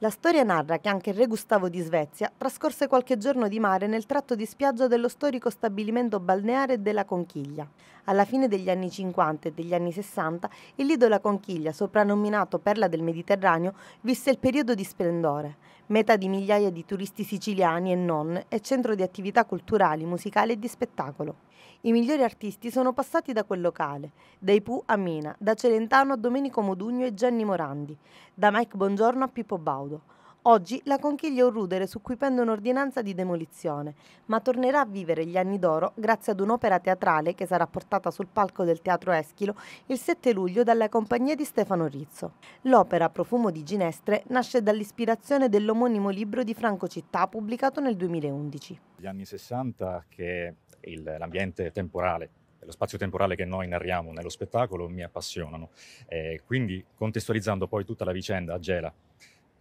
La storia narra che anche il re Gustavo di Svezia trascorse qualche giorno di mare nel tratto di spiaggia dello storico stabilimento balneare della Conchiglia. Alla fine degli anni 50 e degli anni 60, il lido La Conchiglia, soprannominato Perla del Mediterraneo, visse il periodo di splendore, meta di migliaia di turisti siciliani e non e centro di attività culturali, musicali e di spettacolo. I migliori artisti sono passati da quel locale, dai Pooh a Mina, da Celentano a Domenico Modugno e Gianni Morandi, da Mike Bongiorno a Pippo Baudo. Oggi la conchiglia è un rudere su cui pende un'ordinanza di demolizione, ma tornerà a vivere gli anni d'oro grazie ad un'opera teatrale che sarà portata sul palco del Teatro Eschilo il 7 luglio dalla compagnia di Stefano Rizzo. L'opera Profumo di Ginestre nasce dall'ispirazione dell'omonimo libro di Franco Città pubblicato nel 2011. Gli anni 60 che è l'ambiente temporale lo spazio temporale che noi narriamo nello spettacolo mi appassionano. Eh, quindi contestualizzando poi tutta la vicenda a Gela,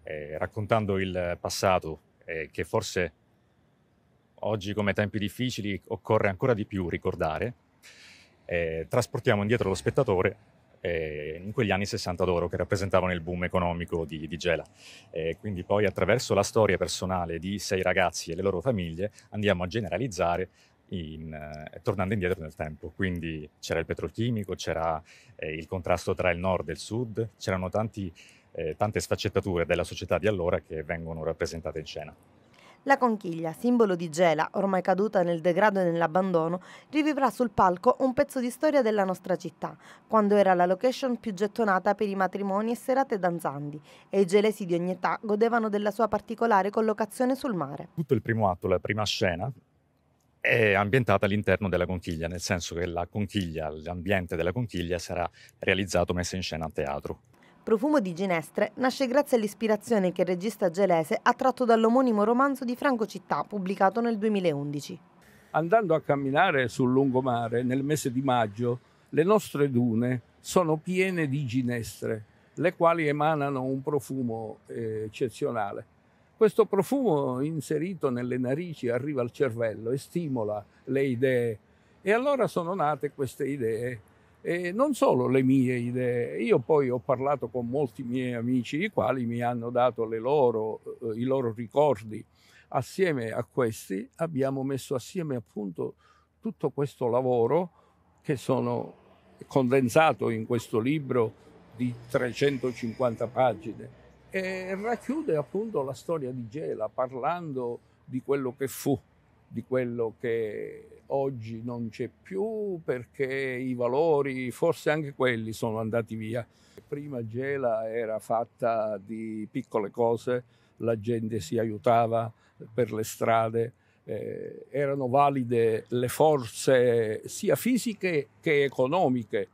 eh, raccontando il passato eh, che forse oggi come tempi difficili occorre ancora di più ricordare, eh, trasportiamo indietro lo spettatore eh, in quegli anni 60 d'oro che rappresentavano il boom economico di, di Gela. E eh, quindi poi attraverso la storia personale di sei ragazzi e le loro famiglie andiamo a generalizzare in, eh, tornando indietro nel tempo. Quindi c'era il petrochimico, c'era eh, il contrasto tra il nord e il sud, c'erano tanti, eh, tante sfaccettature della società di allora che vengono rappresentate in scena. La conchiglia, simbolo di Gela, ormai caduta nel degrado e nell'abbandono, rivivrà sul palco un pezzo di storia della nostra città, quando era la location più gettonata per i matrimoni e serate danzanti, e i gelesi di ogni età godevano della sua particolare collocazione sul mare. Tutto il primo atto, la prima scena, è ambientata all'interno della conchiglia, nel senso che la conchiglia, l'ambiente della conchiglia sarà realizzato messo in scena a teatro. Profumo di ginestre nasce grazie all'ispirazione che il regista gelese ha tratto dall'omonimo romanzo di Franco Città, pubblicato nel 2011. Andando a camminare sul lungomare nel mese di maggio, le nostre dune sono piene di ginestre, le quali emanano un profumo eh, eccezionale. Questo profumo inserito nelle narici arriva al cervello e stimola le idee. E allora sono nate queste idee. E non solo le mie idee, io poi ho parlato con molti miei amici, i quali mi hanno dato loro, eh, i loro ricordi. Assieme a questi abbiamo messo assieme appunto tutto questo lavoro che sono condensato in questo libro di 350 pagine e racchiude appunto la storia di Gela parlando di quello che fu, di quello che oggi non c'è più perché i valori, forse anche quelli, sono andati via. Prima Gela era fatta di piccole cose, la gente si aiutava per le strade, eh, erano valide le forze sia fisiche che economiche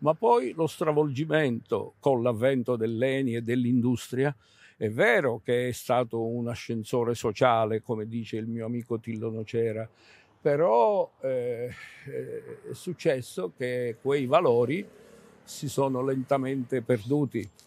ma poi lo stravolgimento con l'avvento dell'ENI e dell'industria. È vero che è stato un ascensore sociale, come dice il mio amico Tillo Nocera, però eh, è successo che quei valori si sono lentamente perduti.